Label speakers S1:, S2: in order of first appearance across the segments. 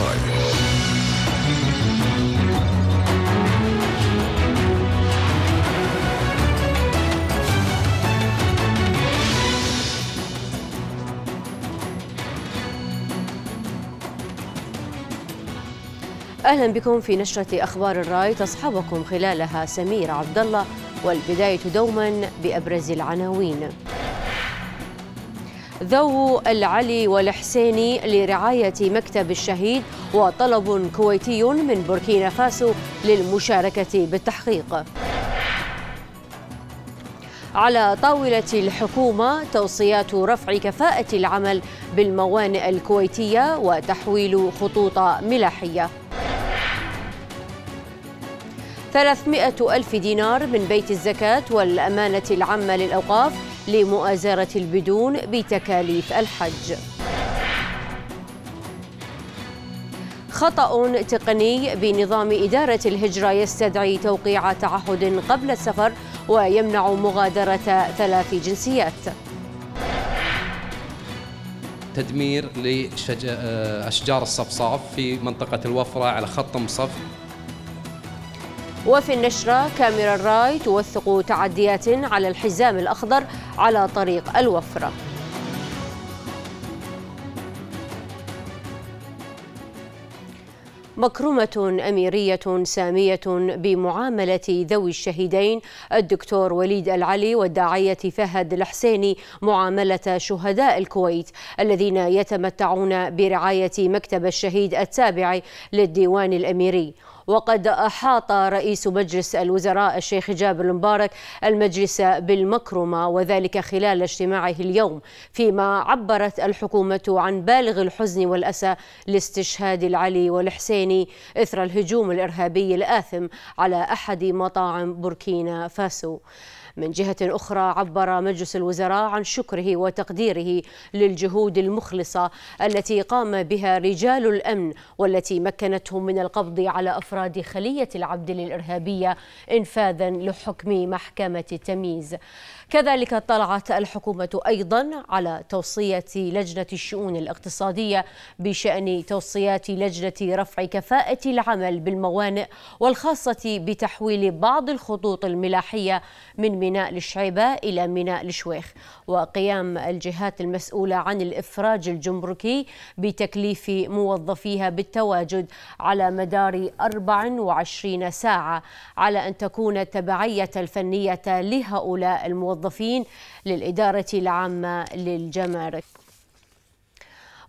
S1: life.
S2: اهلا بكم في نشره اخبار الراي تصحبكم خلالها سمير عبد الله والبدايه دوما بابرز العناوين ذو العلي والحسيني لرعاية مكتب الشهيد وطلب كويتي من بوركينا فاسو للمشاركة بالتحقيق على طاولة الحكومة توصيات رفع كفاءة العمل بالموانئ الكويتية وتحويل خطوط ملاحية 300 ألف دينار من بيت الزكاة والأمانة العامة للأوقاف لمؤازرة البدون بتكاليف الحج خطأ تقني بنظام إدارة الهجرة يستدعي توقيع تعهد قبل السفر ويمنع مغادرة ثلاث جنسيات
S3: تدمير لأشجار الصفصاف في منطقة الوفرة على خط مصف
S2: وفي النشرة كاميرا الراي توثق تعديات على الحزام الأخضر على طريق الوفرة مكرمة أميرية سامية بمعاملة ذوي الشهيدين الدكتور وليد العلي والداعية فهد الحسيني معاملة شهداء الكويت الذين يتمتعون برعاية مكتب الشهيد التابع للديوان الأميري وقد أحاط رئيس مجلس الوزراء الشيخ جابر المبارك المجلس بالمكرمة وذلك خلال اجتماعه اليوم فيما عبرت الحكومة عن بالغ الحزن والأسى لاستشهاد العلي والحسيني إثر الهجوم الإرهابي الآثم على أحد مطاعم بوركينا فاسو من جهة أخرى عبر مجلس الوزراء عن شكره وتقديره للجهود المخلصة التي قام بها رجال الأمن والتي مكنتهم من القبض على أفراد خلية العبد للإرهابية إنفاذا لحكم محكمة التمييز كذلك اطلعت الحكومة أيضا على توصية لجنة الشؤون الاقتصادية بشأن توصيات لجنة رفع كفاءة العمل بالموانئ والخاصة بتحويل بعض الخطوط الملاحية من ميناء الشعيبة إلى ميناء الشويخ وقيام الجهات المسؤولة عن الإفراج الجمركي بتكليف موظفيها بالتواجد على مدار 24 ساعة على أن تكون التبعية الفنية لهؤلاء الموظفين الموظفين للإدارة العامة للجمارك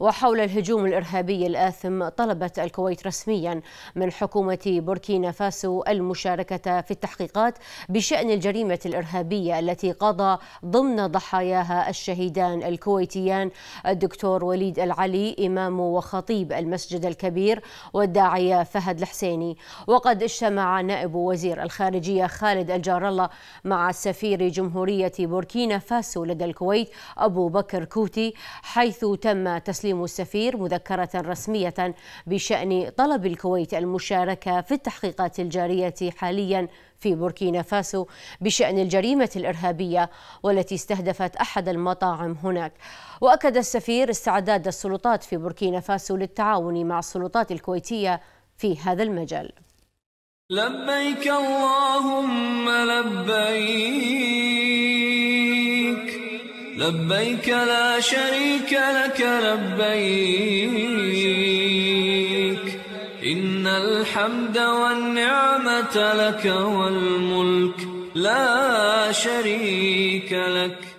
S2: وحول الهجوم الإرهابي الآثم طلبت الكويت رسميا من حكومة بوركينا فاسو المشاركة في التحقيقات بشأن الجريمة الإرهابية التي قضى ضمن ضحاياها الشهيدان الكويتيان الدكتور وليد العلي إمام وخطيب المسجد الكبير والداعية فهد الحسيني وقد اجتمع نائب وزير الخارجية خالد الجار الله مع سفير جمهورية بوركينا فاسو لدى الكويت أبو بكر كوتي حيث تم تسليم يقدم السفير مذكرة رسمية بشأن طلب الكويت المشاركة في التحقيقات الجارية حاليا في بوركينا فاسو بشأن الجريمة الإرهابية والتي استهدفت أحد المطاعم هناك وأكد السفير استعداد السلطات في بوركينا فاسو للتعاون مع السلطات الكويتية في هذا المجال
S3: لبيك اللهم لبيك لبيك لا شريك لك لبيك إن الحمد والنعمة لك والملك لا شريك لك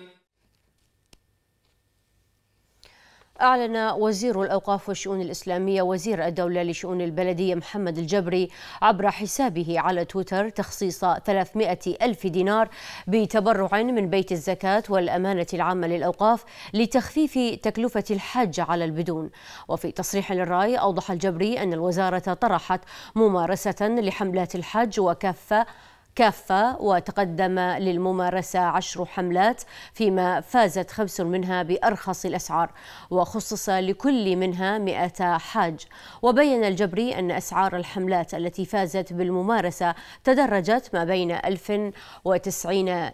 S2: أعلن وزير الأوقاف والشؤون الإسلامية وزير الدولة لشؤون البلدية محمد الجبري عبر حسابه على تويتر تخصيص 300 ألف دينار بتبرع من بيت الزكاة والأمانة العامة للأوقاف لتخفيف تكلفة الحج على البدون وفي تصريح للرأي أوضح الجبري أن الوزارة طرحت ممارسة لحملات الحج وكافة كافة وتقدم للممارسة عشر حملات فيما فازت خمس منها بأرخص الأسعار وخصص لكل منها مئة حاج وبين الجبري أن أسعار الحملات التي فازت بالممارسة تدرجت ما بين 1090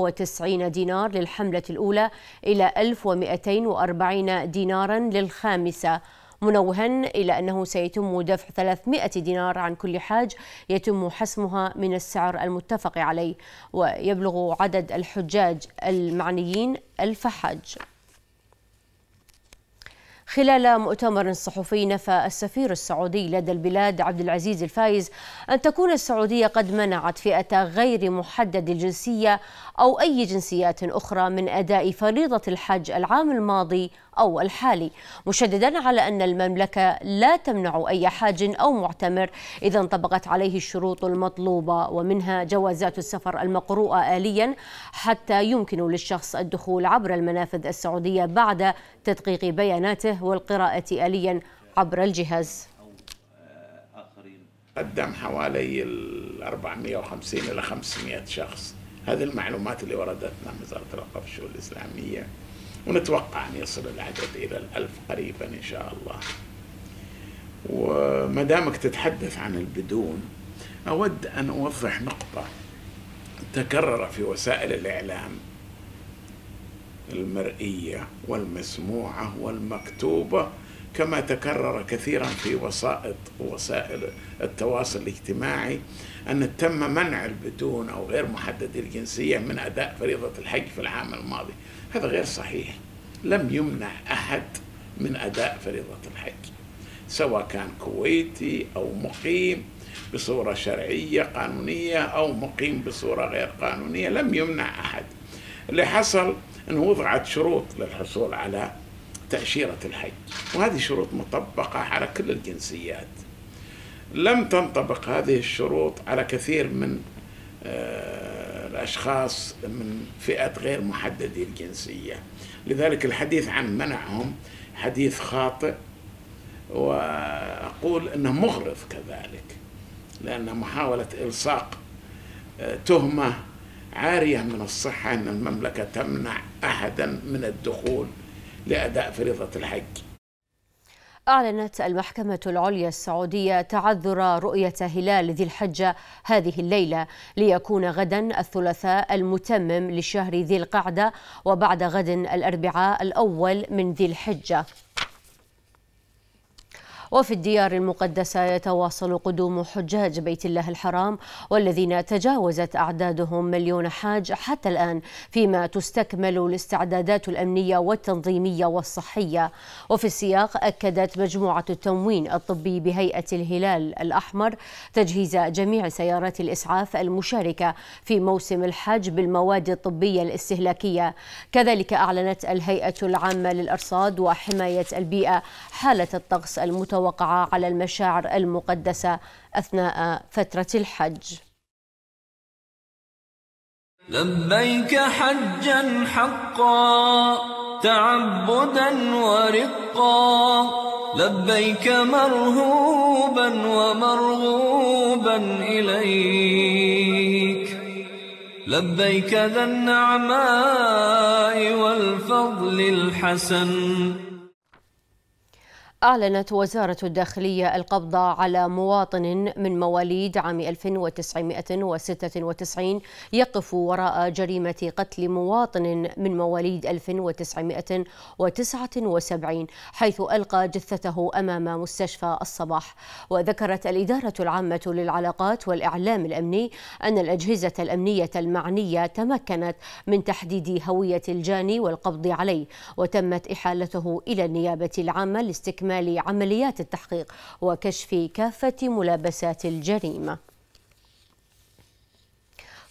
S2: وتسعين دينار للحملة الأولى إلى 1240 دينارا للخامسة منوها إلى أنه سيتم دفع 300 دينار عن كل حاج يتم حسمها من السعر المتفق عليه ويبلغ عدد الحجاج المعنيين ألف حاج خلال مؤتمر صحفي نفى السفير السعودي لدى البلاد عبد العزيز الفايز أن تكون السعودية قد منعت فئة غير محدد الجنسية أو أي جنسيات أخرى من أداء فريضة الحج العام الماضي أو الحالي مشددا على أن المملكة لا تمنع أي حاج أو معتمر إذا انطبقت عليه الشروط المطلوبة ومنها جوازات السفر المقروءة آليا حتى يمكن للشخص الدخول عبر المنافذ السعودية بعد تدقيق بياناته والقراءة آليا عبر الجهاز
S1: قدم حوالي ال 450 إلى 500 شخص هذه المعلومات اللي وردتنا من وزارة الأوقاف والشؤون الإسلامية ونتوقع أن يصل العدد إلى الألف قريبا إن شاء الله وما دامك تتحدث عن البدون أود أن أوضح نقطة تكرر في وسائل الإعلام المرئية والمسموعة والمكتوبة كما تكرر كثيرا في وسائط وسائل التواصل الاجتماعي أن تم منع البدون أو غير محددي الجنسية من أداء فريضة الحج في العام الماضي هذا غير صحيح لم يمنع أحد من أداء فريضة الحج سواء كان كويتي أو مقيم بصورة شرعية قانونية أو مقيم بصورة غير قانونية لم يمنع أحد اللي حصل أنه وضعت شروط للحصول على تأشيرة الحج وهذه شروط مطبقة على كل الجنسيات لم تنطبق هذه الشروط على كثير من آه، الأشخاص من فئة غير محددي الجنسية لذلك الحديث عن منعهم حديث خاطئ وأقول أنه مغرض كذلك لأن محاولة إلصاق آه، تهمة عارية من الصحة أن المملكة تمنع أحدا من الدخول لأداء فريضة الحج
S2: أعلنت المحكمة العليا السعودية تعذر رؤية هلال ذي الحجة هذه الليلة ليكون غدا الثلاثاء المتمم لشهر ذي القعدة وبعد غد الأربعاء الأول من ذي الحجة وفي الديار المقدسة يتواصل قدوم حجاج بيت الله الحرام والذين تجاوزت أعدادهم مليون حاج حتى الآن فيما تستكمل الاستعدادات الأمنية والتنظيمية والصحية وفي السياق أكدت مجموعة التموين الطبي بهيئة الهلال الأحمر تجهيز جميع سيارات الإسعاف المشاركة في موسم الحج بالمواد الطبية الاستهلاكية كذلك أعلنت الهيئة العامة للأرصاد وحماية البيئة حالة الطقس المتوقع وقع على المشاعر المقدسة أثناء فترة الحج لبيك حجا حقا تعبدا ورقا
S3: لبيك مرهوبا ومرغوبا إليك لبيك ذا النعماء والفضل الحسن
S2: أعلنت وزارة الداخلية القبض على مواطن من مواليد عام 1996 يقف وراء جريمة قتل مواطن من مواليد 1979 حيث ألقى جثته أمام مستشفى الصباح وذكرت الإدارة العامة للعلاقات والإعلام الأمني أن الأجهزة الأمنية المعنية تمكنت من تحديد هوية الجاني والقبض عليه وتمت إحالته إلى النيابة العامة لاستكمال استكمال عمليات التحقيق وكشف كافة ملابسات الجريمة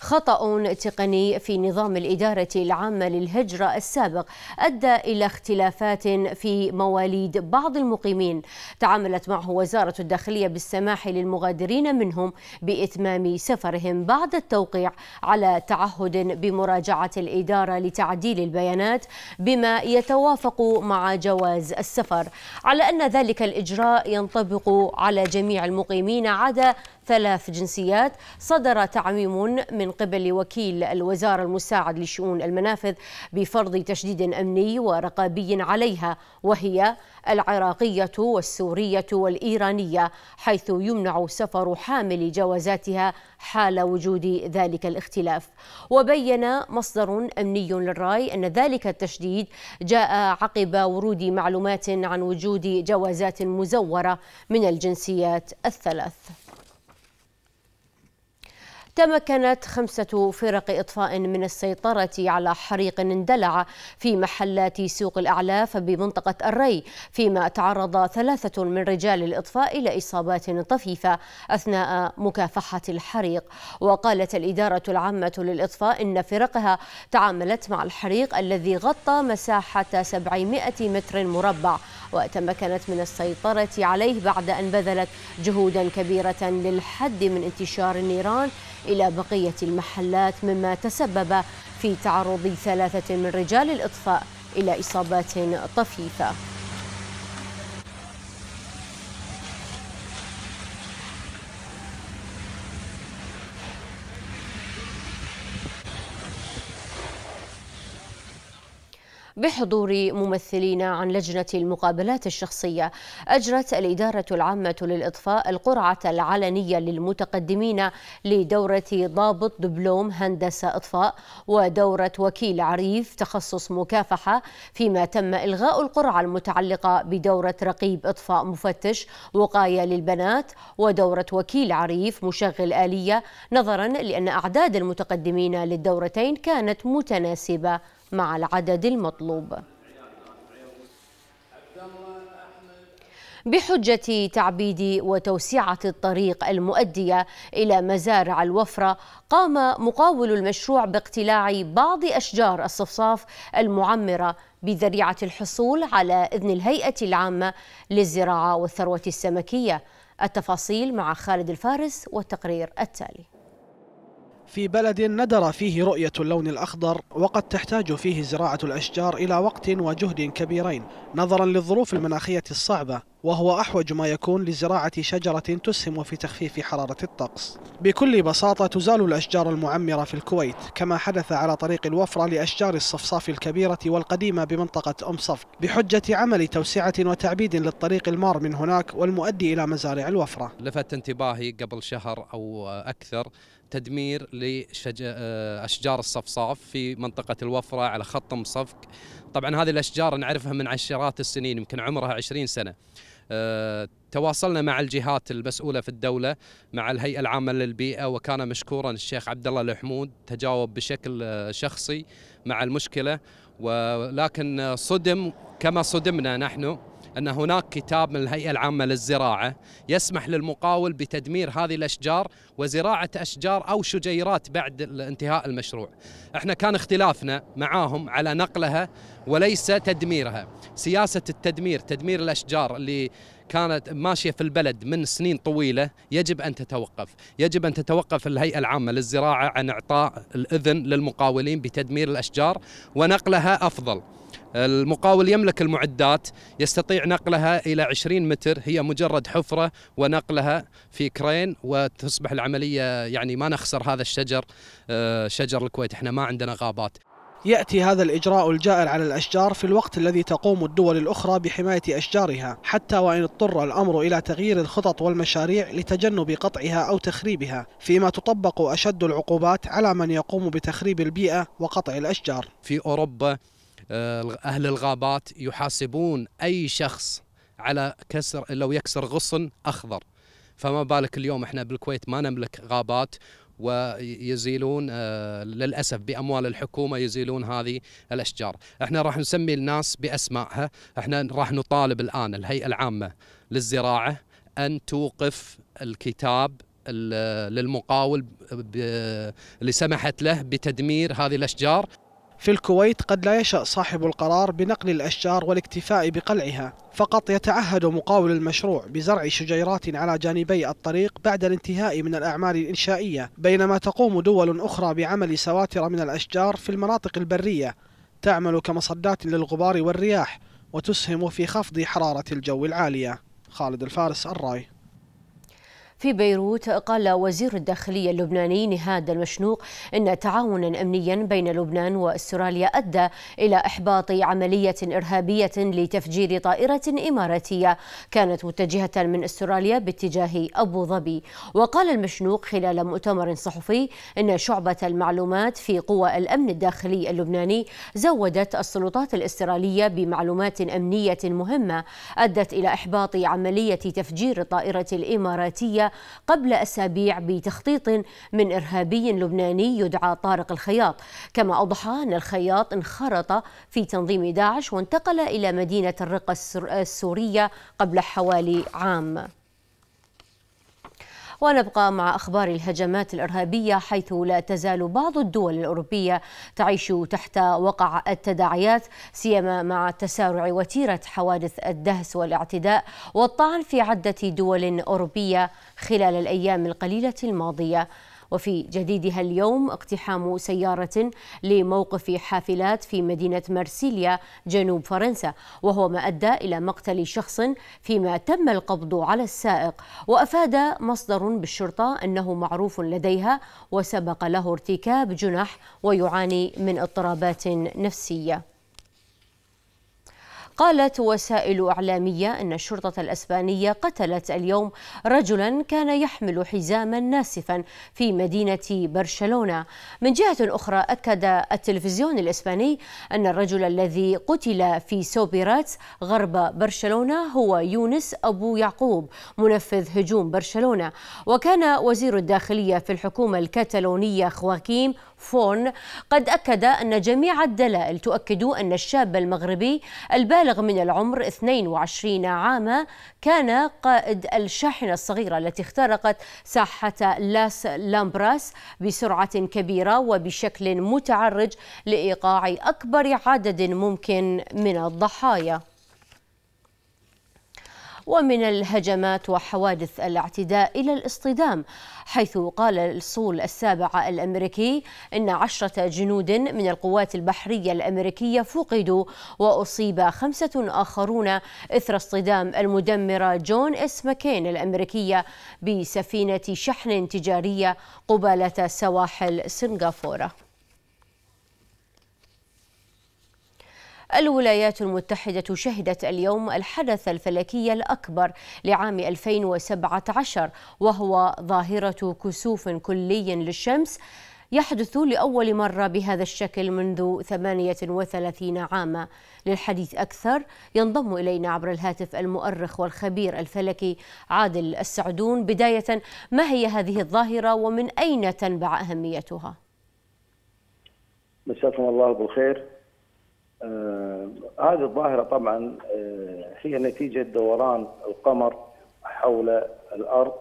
S2: خطأ تقني في نظام الإدارة العامة للهجرة السابق أدى إلى اختلافات في مواليد بعض المقيمين تعاملت معه وزارة الداخلية بالسماح للمغادرين منهم بإتمام سفرهم بعد التوقيع على تعهد بمراجعة الإدارة لتعديل البيانات بما يتوافق مع جواز السفر على أن ذلك الإجراء ينطبق على جميع المقيمين عدا ثلاث جنسيات صدر تعميم من قبل وكيل الوزارة المساعد لشؤون المنافذ بفرض تشديد أمني ورقابي عليها وهي العراقية والسورية والإيرانية حيث يمنع سفر حامل جوازاتها حال وجود ذلك الاختلاف وبين مصدر أمني للراي أن ذلك التشديد جاء عقب ورود معلومات عن وجود جوازات مزورة من الجنسيات الثلاث تمكنت خمسة فرق إطفاء من السيطرة على حريق اندلع في محلات سوق الأعلاف بمنطقة الري فيما تعرض ثلاثة من رجال الإطفاء إلى إصابات طفيفة أثناء مكافحة الحريق وقالت الإدارة العامة للإطفاء إن فرقها تعاملت مع الحريق الذي غطى مساحة 700 متر مربع وتمكنت من السيطرة عليه بعد أن بذلت جهودا كبيرة للحد من انتشار النيران إلى بقية المحلات مما تسبب في تعرض ثلاثة من رجال الإطفاء إلى إصابات طفيفة بحضور ممثلين عن لجنة المقابلات الشخصية أجرت الإدارة العامة للإطفاء القرعة العلنية للمتقدمين لدورة ضابط دبلوم هندسة إطفاء ودورة وكيل عريف تخصص مكافحة فيما تم إلغاء القرعة المتعلقة بدورة رقيب إطفاء مفتش وقاية للبنات ودورة وكيل عريف مشغل آلية نظرا لأن أعداد المتقدمين للدورتين كانت متناسبة مع العدد المطلوب بحجة تعبيد وتوسعة الطريق المؤدية إلى مزارع الوفرة قام مقاول المشروع باقتلاع بعض أشجار الصفصاف المعمرة بذريعة الحصول على إذن الهيئة العامة للزراعة والثروة السمكية التفاصيل مع خالد الفارس والتقرير التالي
S4: في بلد ندر فيه رؤية اللون الأخضر وقد تحتاج فيه زراعة الأشجار إلى وقت وجهد كبيرين نظرا للظروف المناخية الصعبة وهو أحوج ما يكون لزراعة شجرة تسهم في تخفيف حرارة الطقس بكل بساطة تزال الأشجار المعمرة في الكويت كما حدث على طريق الوفرة لأشجار الصفصاف الكبيرة والقديمة بمنطقة أم صفق بحجة عمل توسعة وتعبيد للطريق المار من هناك والمؤدي إلى مزارع الوفرة
S3: لفت انتباهي قبل شهر أو أكثر تدمير لأشجار آه، الصفصاف في منطقة الوفرة على خط مصفق طبعا هذه الأشجار نعرفها من عشرات السنين يمكن عمرها 20 سنة تواصلنا مع الجهات المسؤوله في الدوله مع الهيئه العامه للبيئه وكان مشكورا الشيخ عبد الله الحمود تجاوب بشكل شخصي مع المشكله ولكن صدم كما صدمنا نحن أن هناك كتاب من الهيئة العامة للزراعة يسمح للمقاول بتدمير هذه الأشجار وزراعة أشجار أو شجيرات بعد انتهاء المشروع احنا كان اختلافنا معاهم على نقلها وليس تدميرها سياسة التدمير تدمير الأشجار اللي كانت ماشية في البلد من سنين طويلة يجب أن تتوقف يجب أن تتوقف الهيئة العامة للزراعة عن إعطاء الإذن للمقاولين بتدمير الأشجار ونقلها أفضل المقاول يملك المعدات يستطيع نقلها إلى 20 متر هي مجرد حفرة ونقلها في كرين وتصبح العملية يعني ما نخسر هذا الشجر آه، شجر الكويت احنا ما عندنا غابات
S4: يأتي هذا الإجراء الجائر على الأشجار في الوقت الذي تقوم الدول الأخرى بحماية أشجارها حتى وإن اضطر الأمر إلى تغيير الخطط والمشاريع لتجنب قطعها أو تخريبها فيما تطبق أشد العقوبات على من يقوم بتخريب البيئة وقطع الأشجار
S3: في أوروبا آه، أهل الغابات يحاسبون أي شخص على كسر لو يكسر غصن أخضر فما بالك اليوم احنا بالكويت ما نملك غابات ويزيلون آه، للاسف باموال الحكومه يزيلون هذه الاشجار، احنا راح نسمي الناس باسمائها، احنا راح نطالب الان الهيئه العامه للزراعه ان توقف الكتاب للمقاول اللي سمحت له بتدمير هذه الاشجار
S4: في الكويت قد لا يشأ صاحب القرار بنقل الأشجار والاكتفاء بقلعها فقط يتعهد مقاول المشروع بزرع شجيرات على جانبي الطريق بعد الانتهاء من الأعمال الإنشائية بينما تقوم دول أخرى بعمل سواتر من الأشجار في المناطق البرية تعمل كمصدات للغبار والرياح وتسهم في خفض حرارة الجو العالية خالد الفارس الراي
S2: في بيروت قال وزير الداخلية اللبناني نهاد المشنوق إن تعاونا أمنيا بين لبنان واستراليا أدى إلى إحباط عملية إرهابية لتفجير طائرة إماراتية كانت متجهة من استراليا باتجاه أبو ظبي وقال المشنوق خلال مؤتمر صحفي إن شعبة المعلومات في قوى الأمن الداخلي اللبناني زودت السلطات الاسترالية بمعلومات أمنية مهمة أدت إلى إحباط عملية تفجير الطائرة الإماراتية قبل أسابيع بتخطيط من إرهابي لبناني يدعى طارق الخياط كما أوضح أن الخياط انخرط في تنظيم داعش وانتقل إلى مدينة الرقة السورية قبل حوالي عام ونبقى مع أخبار الهجمات الإرهابية حيث لا تزال بعض الدول الأوروبية تعيش تحت وقع التداعيات سيما مع تسارع وتيرة حوادث الدهس والاعتداء والطعن في عدة دول أوروبية خلال الأيام القليلة الماضية وفي جديدها اليوم اقتحام سيارة لموقف حافلات في مدينة مرسيليا جنوب فرنسا وهو ما أدى إلى مقتل شخص فيما تم القبض على السائق وأفاد مصدر بالشرطة أنه معروف لديها وسبق له ارتكاب جنح ويعاني من اضطرابات نفسية قالت وسائل إعلامية أن الشرطة الأسبانية قتلت اليوم رجلا كان يحمل حزاما ناسفا في مدينة برشلونة من جهة أخرى أكد التلفزيون الإسباني أن الرجل الذي قتل في سوبيرات غرب برشلونة هو يونس أبو يعقوب منفذ هجوم برشلونة وكان وزير الداخلية في الحكومة الكتالونية خواكيم فون قد أكد أن جميع الدلائل تؤكد أن الشاب المغربي البالغ من العمر 22 عاما كان قائد الشاحنة الصغيرة التي اخترقت ساحة لاس لامبراس بسرعة كبيرة وبشكل متعرج لإيقاع أكبر عدد ممكن من الضحايا ومن الهجمات وحوادث الاعتداء إلى الاصطدام حيث قال الصول السابع الأمريكي إن عشرة جنود من القوات البحرية الأمريكية فقدوا وأصيب خمسة آخرون إثر اصطدام المدمرة جون إس ماكين الأمريكية بسفينة شحن تجارية قبالة سواحل سنغافورة الولايات المتحدة شهدت اليوم الحدث الفلكي الأكبر لعام 2017 وهو ظاهرة كسوف كلي للشمس يحدث لأول مرة بهذا الشكل منذ 38 عاما للحديث أكثر ينضم إلينا عبر الهاتف المؤرخ والخبير الفلكي عادل السعدون بداية ما هي هذه الظاهرة ومن أين تنبع أهميتها؟
S1: مساكم الله بالخير آه هذه الظاهرة طبعا آه هي نتيجة دوران القمر حول الأرض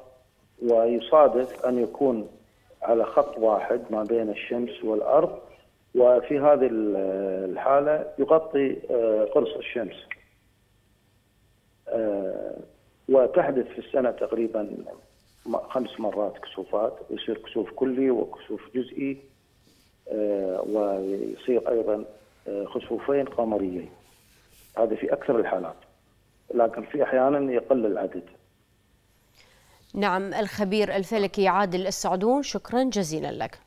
S1: ويصادف أن يكون على خط واحد ما بين الشمس والأرض وفي هذه الحالة يغطي آه قرص الشمس آه، وتحدث في السنة تقريبا خمس مرات كسوفات يصير كسوف كلي وكسوف جزئي آه، ويصير أيضا خسوفين قمريين هذا في أكثر الحالات لكن في أحيانا يقل العدد
S2: نعم الخبير الفلكي عادل السعدون شكرا جزيلا لك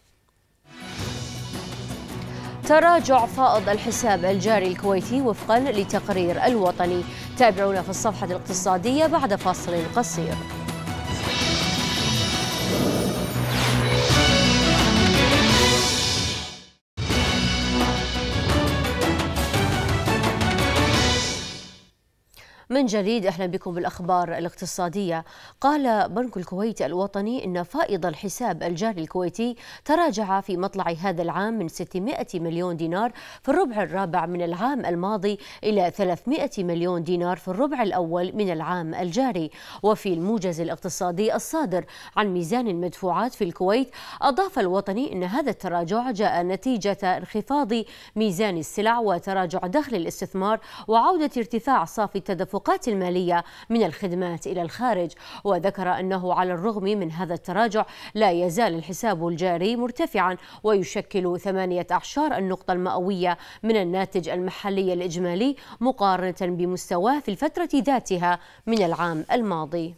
S2: تراجع فائض الحساب الجاري الكويتي وفقا لتقرير الوطني تابعونا في الصفحة الاقتصادية بعد فاصل قصير من جديد اهلا بكم بالاخبار الاقتصاديه قال بنك الكويت الوطني ان فائض الحساب الجاري الكويتي تراجع في مطلع هذا العام من 600 مليون دينار في الربع الرابع من العام الماضي الى 300 مليون دينار في الربع الاول من العام الجاري وفي الموجز الاقتصادي الصادر عن ميزان المدفوعات في الكويت اضاف الوطني ان هذا التراجع جاء نتيجه انخفاض ميزان السلع وتراجع دخل الاستثمار وعوده ارتفاع صافي التدفق التدفقات المالية من الخدمات إلى الخارج وذكر أنه على الرغم من هذا التراجع لا يزال الحساب الجاري مرتفعا ويشكل ثمانية أعشار النقطة المئوية من الناتج المحلي الإجمالي مقارنة بمستواه في الفترة ذاتها من العام الماضي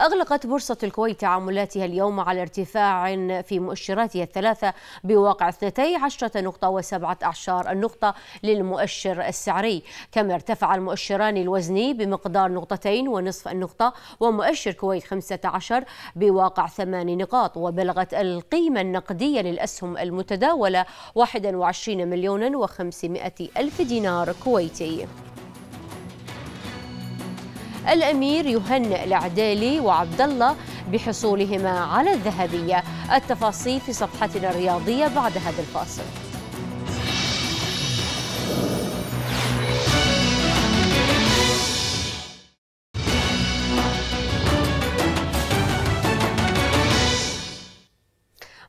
S2: أغلقت بورصة الكويت تعاملاتها اليوم على ارتفاع في مؤشراتها الثلاثة بواقع 12 نقطة و17 النقطة للمؤشر السعري كما ارتفع المؤشران الوزني بمقدار نقطتين ونصف النقطة ومؤشر كويت 15 بواقع 8 نقاط وبلغت القيمة النقدية للأسهم المتداولة 21 مليون و500 ألف دينار كويتي الأمير يهنئ العدالي وعبد الله بحصولهما على الذهبية التفاصيل في صفحتنا الرياضية بعد هذا الفاصل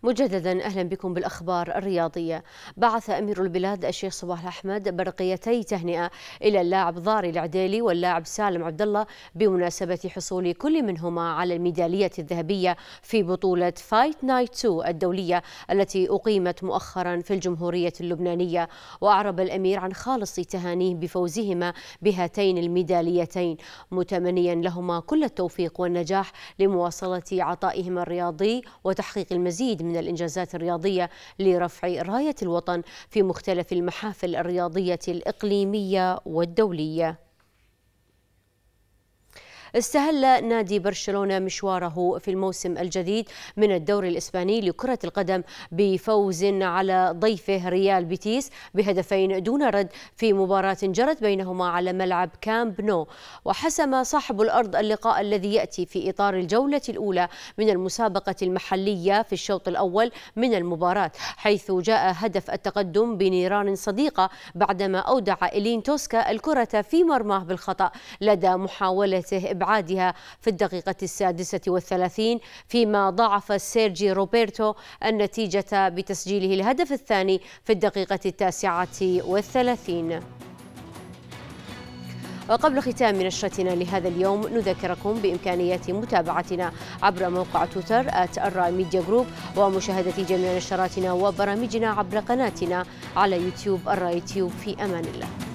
S2: مجددا اهلا بكم بالاخبار الرياضيه. بعث امير البلاد الشيخ صباح الاحمد برقيتي تهنئه الى اللاعب ضاري العديلي واللاعب سالم عبد الله بمناسبه حصول كل منهما على الميداليه الذهبيه في بطوله فايت نايت 2 الدوليه التي اقيمت مؤخرا في الجمهوريه اللبنانيه واعرب الامير عن خالص تهانيه بفوزهما بهاتين الميداليتين متمنيا لهما كل التوفيق والنجاح لمواصله عطائهما الرياضي وتحقيق المزيد من الإنجازات الرياضية لرفع راية الوطن في مختلف المحافل الرياضية الإقليمية والدولية استهل نادي برشلونة مشواره في الموسم الجديد من الدوري الإسباني لكرة القدم بفوز على ضيفه ريال بيتيس بهدفين دون رد في مباراة جرت بينهما على ملعب كامب نو وحسم صاحب الأرض اللقاء الذي يأتي في إطار الجولة الأولى من المسابقة المحلية في الشوط الأول من المباراة حيث جاء هدف التقدم بنيران صديقة بعدما أودع إلين توسكا الكرة في مرماه بالخطأ لدى محاولته إبعادها في الدقيقة السادسة والثلاثين فيما ضاعف سيرجي روبرتو النتيجة بتسجيله الهدف الثاني في الدقيقة التاسعة والثلاثين وقبل ختام نشرتنا لهذا اليوم نذكركم بإمكانية متابعتنا عبر موقع تويتر الرأي ميديا جروب ومشاهدة جميع نشراتنا وبرامجنا عبر قناتنا على يوتيوب الرأي تيوب في أمان الله